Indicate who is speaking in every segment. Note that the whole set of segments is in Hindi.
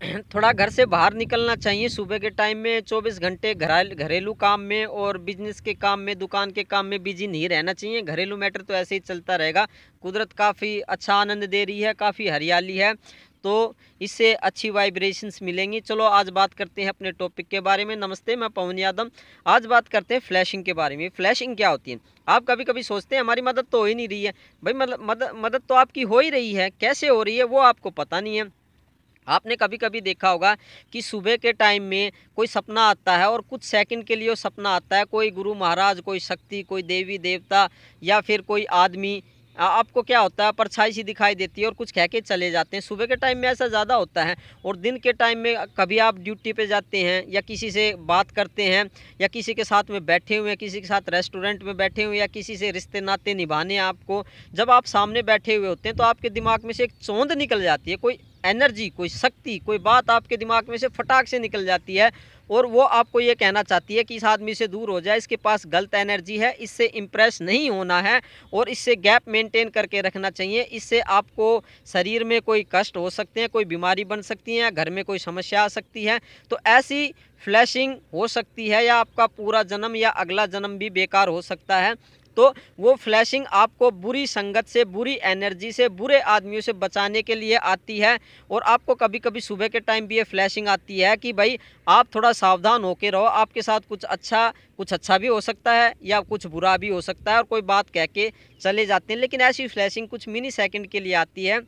Speaker 1: थोड़ा घर से बाहर निकलना चाहिए सुबह के टाइम में 24 घंटे घरेलू काम में और बिजनेस के काम में दुकान के काम में बिजी नहीं रहना चाहिए घरेलू मैटर तो ऐसे ही चलता रहेगा कुदरत काफ़ी अच्छा आनंद दे रही है काफ़ी हरियाली है तो इससे अच्छी वाइब्रेशंस मिलेंगी चलो आज बात करते हैं अपने टॉपिक के बारे में नमस्ते मैं पवन यादव आज बात करते हैं फ्लैशिंग के बारे में फ्लैशिंग क्या होती है आप कभी कभी सोचते हैं हमारी मदद तो हो ही नहीं रही है भाई मतलब मदद मदद तो आपकी हो ही रही है कैसे हो रही है वो आपको पता नहीं है आपने कभी कभी देखा होगा कि सुबह के टाइम में कोई सपना आता है और कुछ सेकंड के लिए वो सपना आता है कोई गुरु महाराज कोई शक्ति कोई देवी देवता या फिर कोई आदमी आपको क्या होता है परछाई सी दिखाई देती है और कुछ कह के चले जाते हैं सुबह के टाइम में ऐसा ज़्यादा होता है और दिन के टाइम में कभी आप ड्यूटी पे जाते हैं या किसी से बात करते हैं या किसी के साथ में बैठे हुए हैं किसी के साथ रेस्टोरेंट में बैठे हुए या किसी से रिश्ते नाते निभाने आपको जब आप सामने बैठे हुए होते हैं तो आपके दिमाग में से एक चौंद निकल जाती है कोई एनर्जी कोई शक्ति कोई बात आपके दिमाग में से फटाक से निकल जाती है और वो आपको ये कहना चाहती है कि इस आदमी से दूर हो जाए इसके पास गलत एनर्जी है इससे इम्प्रेस नहीं होना है और इससे गैप मेंटेन करके रखना चाहिए इससे आपको शरीर में कोई कष्ट हो सकते हैं कोई बीमारी बन सकती है घर में कोई समस्या आ सकती है तो ऐसी फ्लैशिंग हो सकती है या आपका पूरा जन्म या अगला जन्म भी बेकार हो सकता है तो वो फ्लैशिंग आपको बुरी संगत से बुरी एनर्जी से बुरे आदमियों से बचाने के लिए आती है और आपको कभी कभी सुबह के टाइम भी ये फ्लैशिंग आती है कि भाई आप थोड़ा सावधान होकर रहो आपके साथ कुछ अच्छा कुछ अच्छा भी हो सकता है या कुछ बुरा भी हो सकता है और कोई बात कह के चले जाते हैं लेकिन ऐसी फ्लैशिंग कुछ मिनी सेकंड के लिए आती है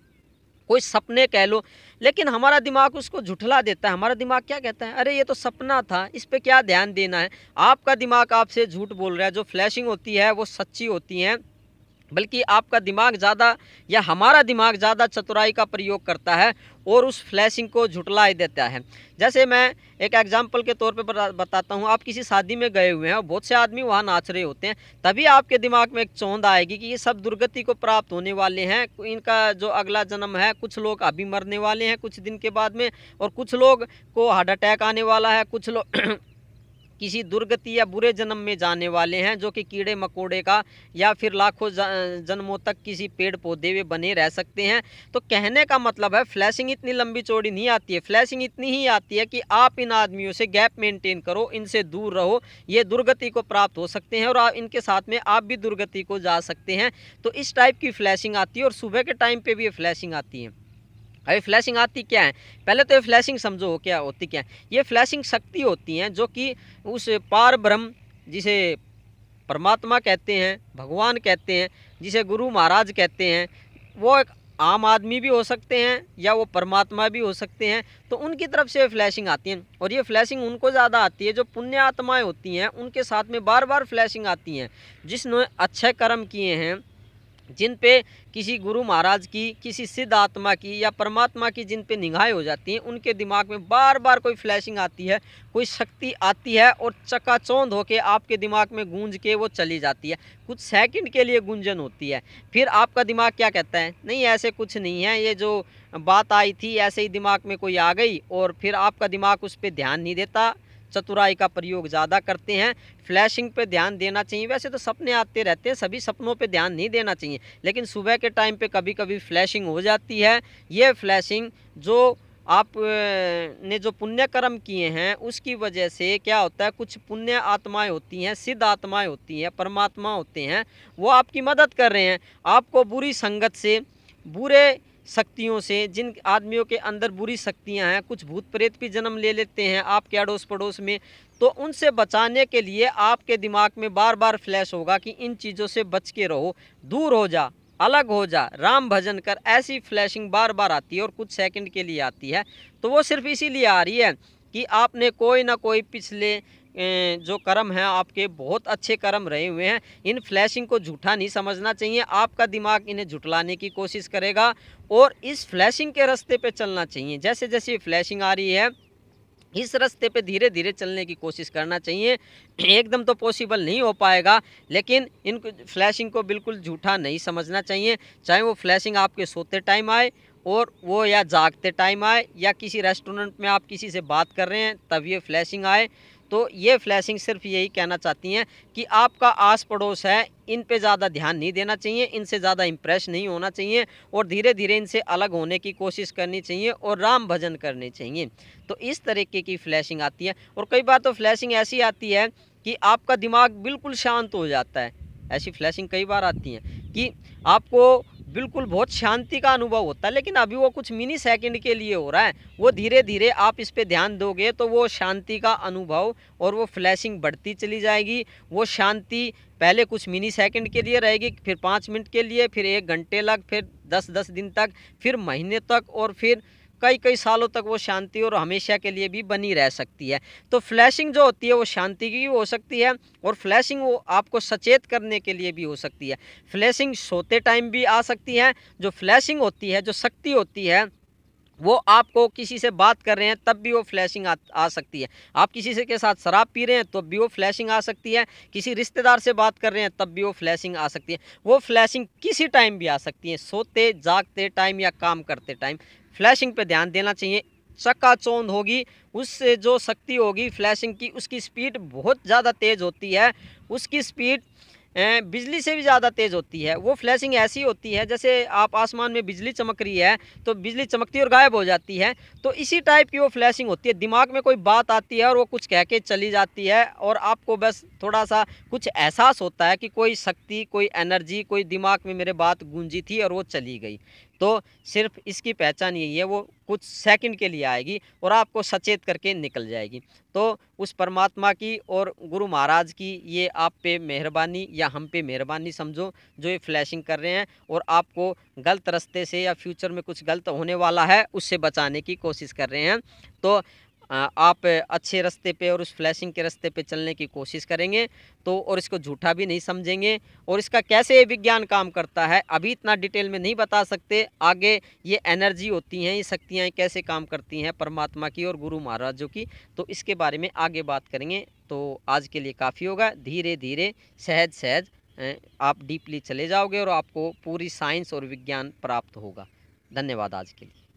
Speaker 1: कोई सपने कह लो लेकिन हमारा दिमाग उसको झुठला देता है हमारा दिमाग क्या कहता है अरे ये तो सपना था इस पर क्या ध्यान देना है आपका दिमाग आपसे झूठ बोल रहा है जो फ्लैशिंग होती है वो सच्ची होती हैं बल्कि आपका दिमाग ज़्यादा या हमारा दिमाग ज़्यादा चतुराई का प्रयोग करता है और उस फ्लैशिंग को झुटला देता है जैसे मैं एक एग्जाम्पल के तौर पर बताता हूँ आप किसी शादी में गए हुए हैं और बहुत से आदमी वहाँ नाच रहे होते हैं तभी आपके दिमाग में एक चौंध आएगी कि ये सब दुर्गति को प्राप्त होने वाले हैं इनका जो अगला जन्म है कुछ लोग अभी मरने वाले हैं कुछ दिन के बाद में और कुछ लोग को हार्ट अटैक आने वाला है कुछ लोग किसी दुर्गति या बुरे जन्म में जाने वाले हैं जो कि कीड़े मकोड़े का या फिर लाखों जन्मों तक किसी पेड़ पौधे में बने रह सकते हैं तो कहने का मतलब है फ्लैशिंग इतनी लंबी चौड़ी नहीं आती है फ्लैशिंग इतनी ही आती है कि आप इन आदमियों से गैप मेंटेन करो इनसे दूर रहो ये दुर्गति को प्राप्त हो सकते हैं और इनके साथ में आप भी दुर्गति को जा सकते हैं तो इस टाइप की फ्लैशिंग आती है और सुबह के टाइम पर भी ये फ्लैशिंग आती है अभी फ्लैशिंग आती क्या है पहले तो ये फ्लैशिंग समझो क्या होती क्या है ये फ्लैशिंग शक्ति होती हैं जो कि उस पार ब्रह्म जिसे परमात्मा कहते हैं भगवान कहते हैं जिसे गुरु महाराज कहते हैं वो एक आम आदमी भी हो सकते हैं या वो परमात्मा भी हो सकते हैं तो उनकी तरफ से फ्लैशिंग आती हैं और ये फ्लैशिंग उनको ज़्यादा आती है जो पुण्य आत्माएँ होती हैं उनके साथ में बार बार फ्लैशिंग आती हैं जिसने अच्छे कर्म किए हैं जिन पे किसी गुरु महाराज की किसी सिद्ध आत्मा की या परमात्मा की जिन पे निगाहें हो जाती हैं उनके दिमाग में बार बार कोई फ्लैशिंग आती है कोई शक्ति आती है और चकाचौंध होकर आपके दिमाग में गूंज के वो चली जाती है कुछ सेकंड के लिए गुंजन होती है फिर आपका दिमाग क्या कहता है नहीं ऐसे कुछ नहीं है ये जो बात आई थी ऐसे ही दिमाग में कोई आ गई और फिर आपका दिमाग उस पर ध्यान नहीं देता चतुराई का प्रयोग ज़्यादा करते हैं फ्लैशिंग पे ध्यान देना चाहिए वैसे तो सपने आते रहते हैं सभी सपनों पे ध्यान नहीं देना चाहिए लेकिन सुबह के टाइम पे कभी कभी फ्लैशिंग हो जाती है ये फ्लैशिंग जो आप ने जो पुण्य कर्म किए हैं उसकी वजह से क्या होता है कुछ पुण्य आत्माएं होती हैं सिद्ध आत्माएं होती हैं परमात्मा होते हैं वो आपकी मदद कर रहे हैं आपको बुरी संगत से बुरे शक्तियों से जिन आदमियों के अंदर बुरी शक्तियां हैं कुछ भूत प्रेत भी जन्म ले लेते हैं आपके अड़ोस पड़ोस में तो उनसे बचाने के लिए आपके दिमाग में बार बार फ्लैश होगा कि इन चीज़ों से बच के रहो दूर हो जा अलग हो जा राम भजन कर ऐसी फ्लैशिंग बार बार आती है और कुछ सेकंड के लिए आती है तो वो सिर्फ इसीलिए आ रही है कि आपने कोई ना कोई पिछले जो कर्म हैं आपके बहुत अच्छे कर्म रहे हुए हैं इन फ्लैशिंग को झूठा नहीं समझना चाहिए आपका दिमाग इन्हें झुटलाने की कोशिश करेगा और इस फ्लैशिंग के रास्ते पे चलना चाहिए जैसे जैसे फ्लैशिंग आ रही है इस रास्ते पे धीरे धीरे चलने की कोशिश करना चाहिए एकदम तो पॉसिबल नहीं हो पाएगा लेकिन इन फ्लैशिंग को बिल्कुल झूठा नहीं समझना चाहिए चाहे वो फ्लैशिंग आपके सोते टाइम आए और वो या जागते टाइम आए या किसी रेस्टोरेंट में आप किसी से बात कर रहे हैं तब ये फ्लैशिंग आए तो ये फ्लैशिंग सिर्फ यही कहना चाहती हैं कि आपका आस पड़ोस है इन पे ज़्यादा ध्यान नहीं देना चाहिए इनसे ज़्यादा इम्प्रेस नहीं होना चाहिए और धीरे धीरे इनसे अलग होने की कोशिश करनी चाहिए और राम भजन करने चाहिए तो इस तरीके की फ्लैशिंग आती है और कई बार तो फ्लैशिंग ऐसी आती है कि आपका दिमाग बिल्कुल शांत हो जाता है ऐसी फ्लैशिंग कई बार आती हैं कि आपको बिल्कुल बहुत शांति का अनुभव होता है लेकिन अभी वो कुछ मिनी सेकंड के लिए हो रहा है वो धीरे धीरे आप इस पर ध्यान दोगे तो वो शांति का अनुभव और वो फ्लैशिंग बढ़ती चली जाएगी वो शांति पहले कुछ मिनी सेकंड के लिए रहेगी फिर पाँच मिनट के लिए फिर एक घंटे लग फिर दस दस दिन तक फिर महीने तक और फिर कई कई सालों तक वो शांति और हमेशा के लिए भी बनी रह सकती है तो फ्लैशिंग जो होती है वो शांति की हो सकती है और फ्लैशिंग वो आपको सचेत करने के लिए भी हो सकती है फ्लैशिंग सोते टाइम भी आ सकती है जो फ्लैशिंग होती है जो शक्ति होती है वो आपको किसी से बात कर रहे हैं तब भी वो फ्लैशिंग आ, आ सकती है आप किसी से के साथ शराब पी रहे हैं तो भी वो फ्लैशिंग आ सकती है किसी रिश्तेदार से बात कर रहे हैं तब भी वो फ्लैशिंग आ सकती है वो फ्लैशिंग किसी टाइम भी आ सकती है सोते जागते टाइम या काम करते टाइम फ्लैशिंग पे ध्यान देना चाहिए चक्का चौंद होगी उससे जो शक्ति होगी फ्लैशिंग की उसकी स्पीड बहुत ज़्यादा तेज़ होती है उसकी स्पीड बिजली से भी ज़्यादा तेज़ होती है वो फ्लैशिंग ऐसी होती है जैसे आप आसमान में बिजली चमक रही है तो बिजली चमकती और गायब हो जाती है तो इसी टाइप की वो फ्लैशिंग होती है दिमाग में कोई बात आती है और वो कुछ कह के चली जाती है और आपको बस थोड़ा सा कुछ एहसास होता है कि कोई शक्ति कोई एनर्जी कोई दिमाग में मेरे बात गूंजी थी और वो चली गई तो सिर्फ इसकी पहचान यही है वो कुछ सेकंड के लिए आएगी और आपको सचेत करके निकल जाएगी तो उस परमात्मा की और गुरु महाराज की ये आप पे मेहरबानी या हम पे मेहरबानी समझो जो ये फ्लैशिंग कर रहे हैं और आपको गलत रास्ते से या फ्यूचर में कुछ गलत होने वाला है उससे बचाने की कोशिश कर रहे हैं तो आप अच्छे रास्ते पे और उस फ्लैशिंग के रास्ते पे चलने की कोशिश करेंगे तो और इसको झूठा भी नहीं समझेंगे और इसका कैसे विज्ञान काम करता है अभी इतना डिटेल में नहीं बता सकते आगे ये एनर्जी होती हैं ये शक्तियाँ कैसे काम करती हैं परमात्मा की और गुरु महाराजों की तो इसके बारे में आगे बात करेंगे तो आज के लिए काफ़ी होगा धीरे धीरे सहज सहज आप डीपली चले जाओगे और आपको पूरी साइंस और विज्ञान प्राप्त होगा धन्यवाद आज के लिए